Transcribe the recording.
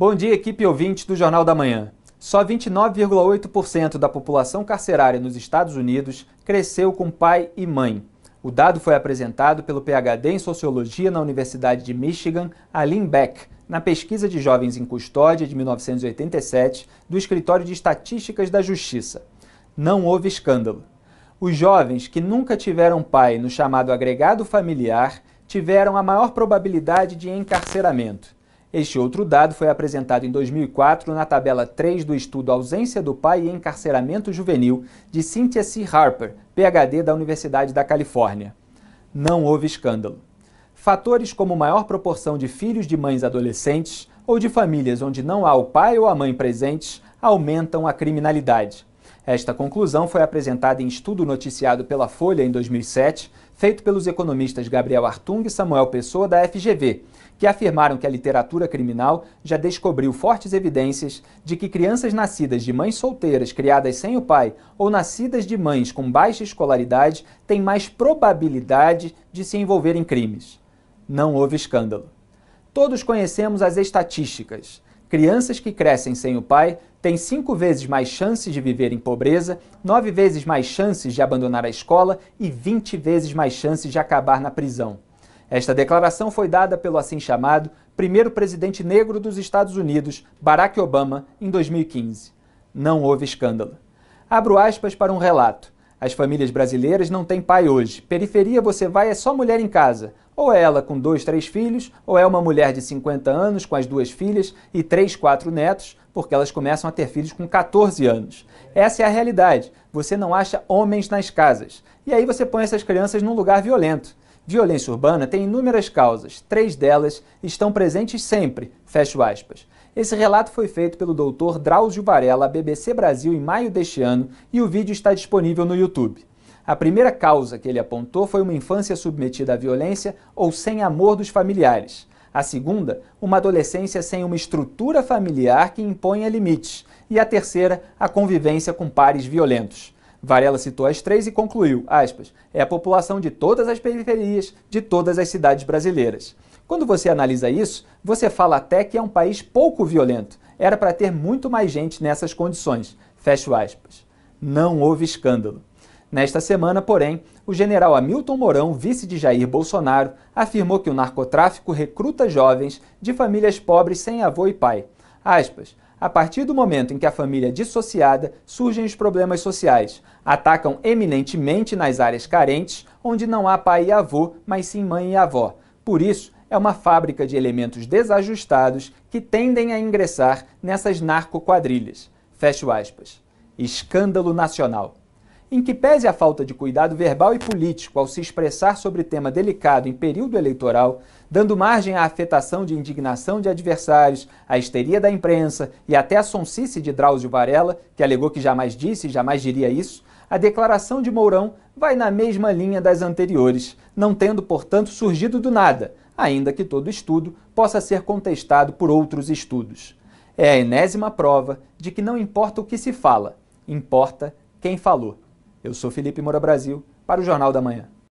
Bom dia, equipe ouvinte do Jornal da Manhã. Só 29,8% da população carcerária nos Estados Unidos cresceu com pai e mãe. O dado foi apresentado pelo PhD em Sociologia na Universidade de Michigan, Aline Beck, na pesquisa de jovens em custódia de 1987 do Escritório de Estatísticas da Justiça. Não houve escândalo. Os jovens que nunca tiveram pai no chamado agregado familiar tiveram a maior probabilidade de encarceramento. Este outro dado foi apresentado em 2004 na tabela 3 do estudo Ausência do Pai e Encarceramento Juvenil, de Cynthia C. Harper, PhD da Universidade da Califórnia. Não houve escândalo. Fatores como maior proporção de filhos de mães adolescentes ou de famílias onde não há o pai ou a mãe presentes aumentam a criminalidade. Esta conclusão foi apresentada em estudo noticiado pela Folha em 2007, feito pelos economistas Gabriel Artung e Samuel Pessoa da FGV, que afirmaram que a literatura criminal já descobriu fortes evidências de que crianças nascidas de mães solteiras criadas sem o pai ou nascidas de mães com baixa escolaridade têm mais probabilidade de se envolver em crimes. Não houve escândalo. Todos conhecemos as estatísticas Crianças que crescem sem o pai têm cinco vezes mais chances de viver em pobreza, nove vezes mais chances de abandonar a escola e 20 vezes mais chances de acabar na prisão. Esta declaração foi dada pelo assim chamado primeiro presidente negro dos Estados Unidos, Barack Obama, em 2015. Não houve escândalo. Abro aspas para um relato. As famílias brasileiras não têm pai hoje. Periferia você vai é só mulher em casa. Ou é ela com dois, três filhos, ou é uma mulher de 50 anos com as duas filhas e três, quatro netos, porque elas começam a ter filhos com 14 anos. Essa é a realidade. Você não acha homens nas casas. E aí você põe essas crianças num lugar violento. Violência urbana tem inúmeras causas, três delas estão presentes sempre, fecho aspas. Esse relato foi feito pelo doutor Drauzio Varela à BBC Brasil em maio deste ano e o vídeo está disponível no YouTube. A primeira causa que ele apontou foi uma infância submetida à violência ou sem amor dos familiares. A segunda, uma adolescência sem uma estrutura familiar que imponha limites. E a terceira, a convivência com pares violentos. Varela citou as três e concluiu, aspas, é a população de todas as periferias, de todas as cidades brasileiras. Quando você analisa isso, você fala até que é um país pouco violento. Era para ter muito mais gente nessas condições. Fecho aspas. Não houve escândalo. Nesta semana, porém, o general Hamilton Mourão, vice de Jair Bolsonaro, afirmou que o narcotráfico recruta jovens de famílias pobres sem avô e pai. Aspas, a partir do momento em que a família é dissociada, surgem os problemas sociais. Atacam eminentemente nas áreas carentes, onde não há pai e avô, mas sim mãe e avó. Por isso, é uma fábrica de elementos desajustados que tendem a ingressar nessas narcoquadrilhas. Fecho aspas. Escândalo nacional em que pese a falta de cuidado verbal e político ao se expressar sobre tema delicado em período eleitoral, dando margem à afetação de indignação de adversários, à histeria da imprensa e até à sonsice de Drauzio Varela, que alegou que jamais disse e jamais diria isso, a declaração de Mourão vai na mesma linha das anteriores, não tendo, portanto, surgido do nada, ainda que todo estudo possa ser contestado por outros estudos. É a enésima prova de que não importa o que se fala, importa quem falou. Eu sou Felipe Moura Brasil para o Jornal da Manhã.